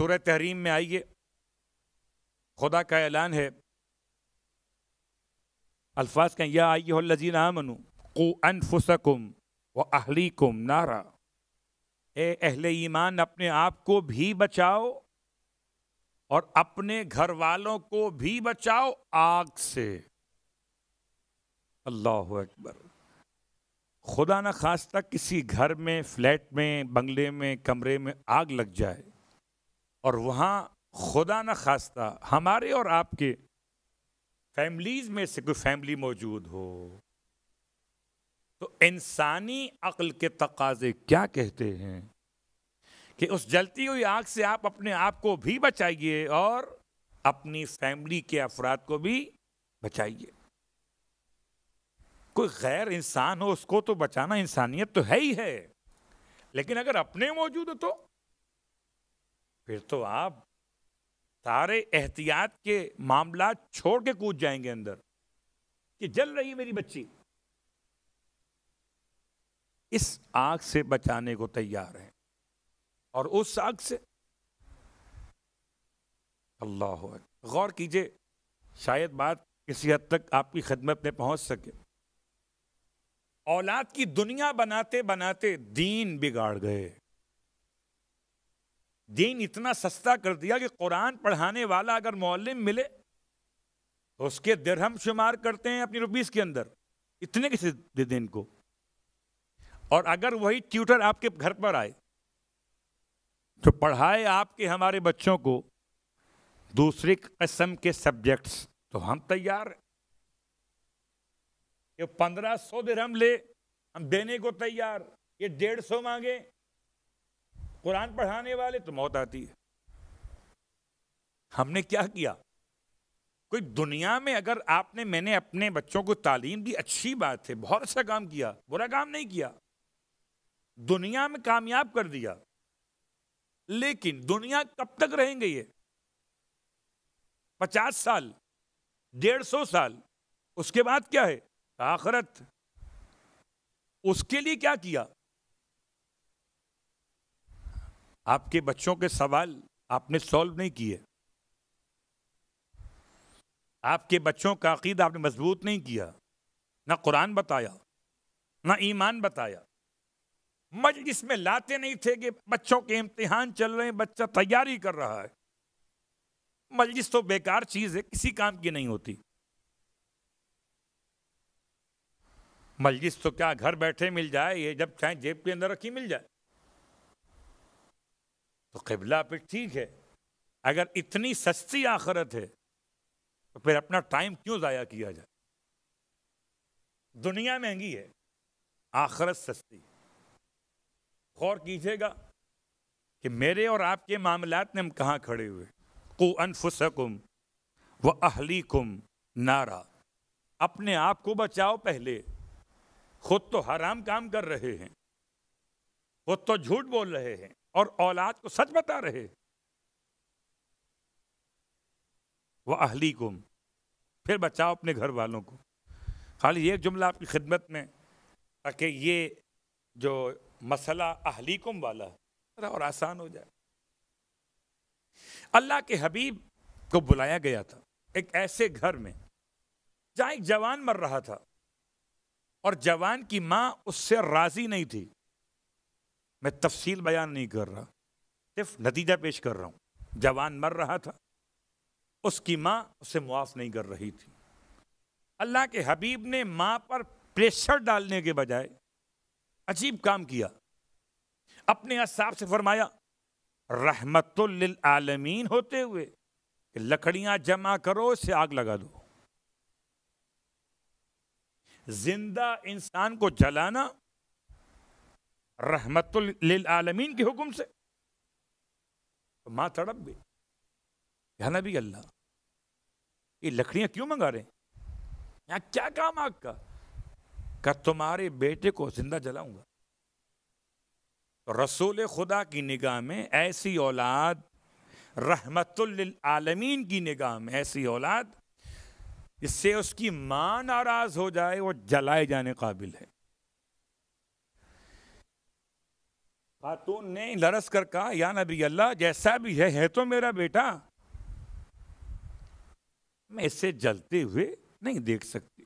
सूर्य तहरीम में आइए खुदा का ऐलान है अल्फाज का या आइए लजीना आमनु को अनफुसकुम व अहली कुम नारा ए अहले ईमान अपने आप को भी बचाओ और अपने घर वालों को भी बचाओ आग से अल्लाह अकबर खुदा न खास्ता किसी घर में फ्लैट में बंगले में कमरे में आग लग जाए और वहाँ खुदा न खास्ता हमारे और आपके फैमिलीज में से कोई फैमिली मौजूद हो तो इंसानी अक्ल के तकाजे क्या कहते हैं कि उस जलती हुई आग से आप अपने आप को भी बचाइए और अपनी फैमिली के अफराद को भी बचाइए कोई गैर इंसान हो उसको तो बचाना इंसानियत तो है ही है लेकिन अगर अपने मौजूद हो तो फिर तो आप सारे एहतियात के मामला छोड़ के कूद जाएंगे अंदर कि जल रही है मेरी बच्ची इस आग से बचाने को तैयार है और उस आग से अल्लाह गौर कीजिए शायद बात किसी हद तक आपकी खदमत में पहुंच सके औलाद की दुनिया बनाते बनाते दीन बिगाड़ गए दीन इतना सस्ता कर दिया कि कुरान पढ़ाने वाला अगर मौलम मिले तो उसके दरहम शुमार करते हैं अपनी रुपीस के अंदर इतने किसी दे दें इनको और अगर वही ट्यूटर आपके घर पर आए तो पढ़ाए आपके हमारे बच्चों को दूसरे कस्म के सब्जेक्ट्स तो हम तैयार हैं ये पंद्रह सौ दरहम ले हम देने को तैयार ये डेढ़ सौ मांगे कुरान पढ़ाने वाले तो मौत आती है हमने क्या किया कोई दुनिया में अगर आपने मैंने अपने बच्चों को तालीम दी अच्छी बात है बहुत अच्छा काम किया बुरा काम नहीं किया दुनिया में कामयाब कर दिया लेकिन दुनिया कब तक रहेंगे ये पचास साल डेढ़ सौ साल उसके बाद क्या है आखरत उसके लिए क्या किया आपके बच्चों के सवाल आपने सॉल्व नहीं किए आपके बच्चों का अकीद आपने मजबूत नहीं किया ना कुरान बताया ना ईमान बताया मजलिस में लाते नहीं थे कि बच्चों के इम्तिहान चल रहे हैं बच्चा तैयारी कर रहा है मजलिस तो बेकार चीज़ है किसी काम की नहीं होती मजलिस तो क्या घर बैठे मिल जाए ये जब चाहे जेब के अंदर रखी मिल जाए तो कबला पे ठीक है अगर इतनी सस्ती आखरत है तो फिर अपना टाइम क्यों ज़ाया किया जाए दुनिया महंगी है आखरत सस्ती है गौर कीजिएगा कि मेरे और आपके मामलात में हम कहाँ खड़े हुए को अनफुसकुम व अहली कुम नारा अपने आप को बचाओ पहले खुद तो हराम काम कर रहे हैं खुद तो झूठ बोल रहे हैं और औलाद को सच बता रहे वह अहली गुम फिर बचाओ अपने घर वालों को खाली ये जुमला आपकी खिदमत में ताकि ये जो मसला अहली कुम वाला है और आसान हो जाए अल्लाह के हबीब को बुलाया गया था एक ऐसे घर में जहाँ एक जवान मर रहा था और जवान की माँ उससे राज़ी नहीं थी मैं तफसील बयान नहीं कर रहा सिर्फ नतीजा पेश कर रहा हूँ जवान मर रहा था उसकी माँ उसे मुआफ़ नहीं कर रही थी अल्लाह के हबीब ने माँ पर प्रेशर डालने के बजाय अजीब काम किया अपने असाब से फरमाया आलमीन होते हुए कि लकड़ियां जमा करो इसे आग लगा दो जिंदा इंसान को जलाना रहमतमीन के हुक्म से तो माँ तड़प गई क्या नबी अल्लाह ये लकड़ियाँ क्यों मंगा रहे हैं यहाँ क्या काम आग का तुम्हारे बेटे को जिंदा जलाऊंगा तो रसूल खुदा की निगाह में ऐसी औलाद रहमतमीन की निगाह में ऐसी औलाद इससे उसकी माँ नाराज़ हो जाए वो जलाए जाने काबिल है खातून ने लरस कर कहा या नबी अल्लाह जैसा भी है है तो मेरा बेटा मैं इसे जलते हुए नहीं देख सकती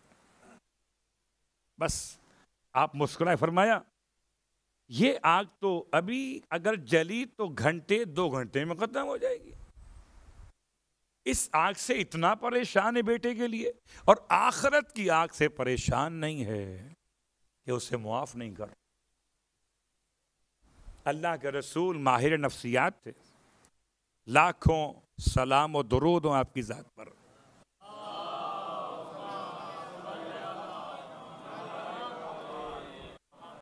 बस आप मुस्कुराए फरमाया ये आग तो अभी अगर जली तो घंटे दो घंटे में ख़त्म हो जाएगी इस आग से इतना परेशान है बेटे के लिए और आखरत की आग से परेशान नहीं है कि उसे मुआफ़ नहीं करो अल्लाह के रसूल माहिर नफसियात थे लाखों सलाम और दरूद आपकी ज़ात पर